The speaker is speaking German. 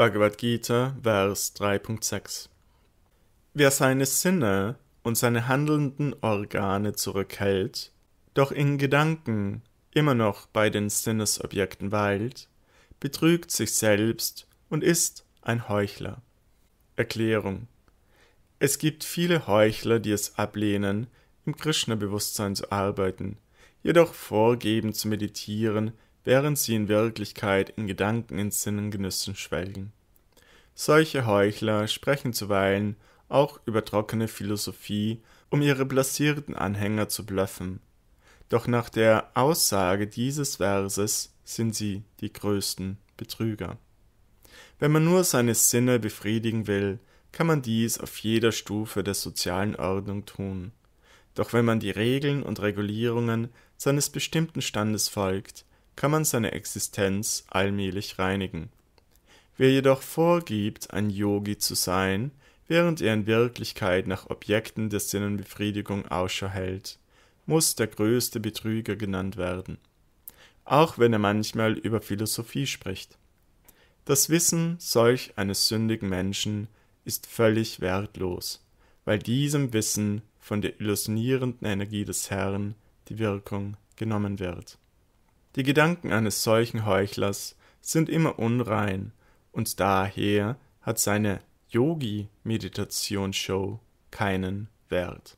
Bhagavad Gita, Vers 3.6. Wer seine Sinne und seine handelnden Organe zurückhält, doch in Gedanken immer noch bei den Sinnesobjekten weilt, betrügt sich selbst und ist ein Heuchler. Erklärung Es gibt viele Heuchler, die es ablehnen, im Krishna-Bewusstsein zu arbeiten, jedoch vorgeben zu meditieren, während sie in Wirklichkeit in Gedanken in Sinnengenüssen schwelgen. Solche Heuchler sprechen zuweilen auch über trockene Philosophie, um ihre blasierten Anhänger zu blöffen. Doch nach der Aussage dieses Verses sind sie die größten Betrüger. Wenn man nur seine Sinne befriedigen will, kann man dies auf jeder Stufe der sozialen Ordnung tun. Doch wenn man die Regeln und Regulierungen seines bestimmten Standes folgt, kann man seine Existenz allmählich reinigen. Wer jedoch vorgibt, ein Yogi zu sein, während er in Wirklichkeit nach Objekten der Sinnenbefriedigung Ausschau hält, muss der größte Betrüger genannt werden, auch wenn er manchmal über Philosophie spricht. Das Wissen solch eines sündigen Menschen ist völlig wertlos, weil diesem Wissen von der illusionierenden Energie des Herrn die Wirkung genommen wird. Die Gedanken eines solchen Heuchlers sind immer unrein, und daher hat seine yogi show keinen Wert